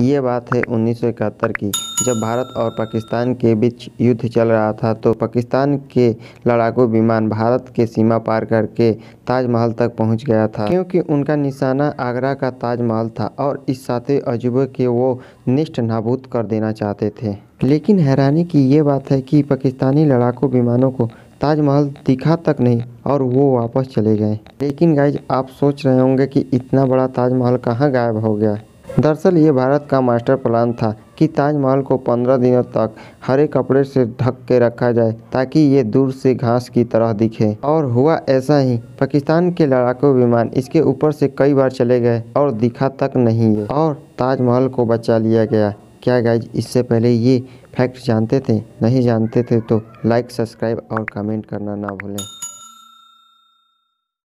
ये बात है उन्नीस की जब भारत और पाकिस्तान के बीच युद्ध चल रहा था तो पाकिस्तान के लड़ाकू विमान भारत के सीमा पार करके ताजमहल तक पहुंच गया था क्योंकि उनका निशाना आगरा का ताजमहल था और इस सातवें अजूबे के वो निष्ठ नाबूद कर देना चाहते थे लेकिन हैरानी की ये बात है कि पाकिस्तानी लड़ाकू विमानों को ताजमहल दिखा तक नहीं और वो वापस चले गए लेकिन गाइज आप सोच रहे होंगे कि इतना बड़ा ताजमहल कहाँ गायब हो गया दरअसल ये भारत का मास्टर प्लान था कि ताजमहल को पंद्रह दिनों तक हरे कपड़े से ढक के रखा जाए ताकि ये दूर से घास की तरह दिखे और हुआ ऐसा ही पाकिस्तान के लड़ाकू विमान इसके ऊपर से कई बार चले गए और दिखा तक नहीं और ताजमहल को बचा लिया गया क्या गाइज इससे पहले ये फैक्ट जानते थे नहीं जानते थे तो लाइक सब्सक्राइब और कमेंट करना ना भूलें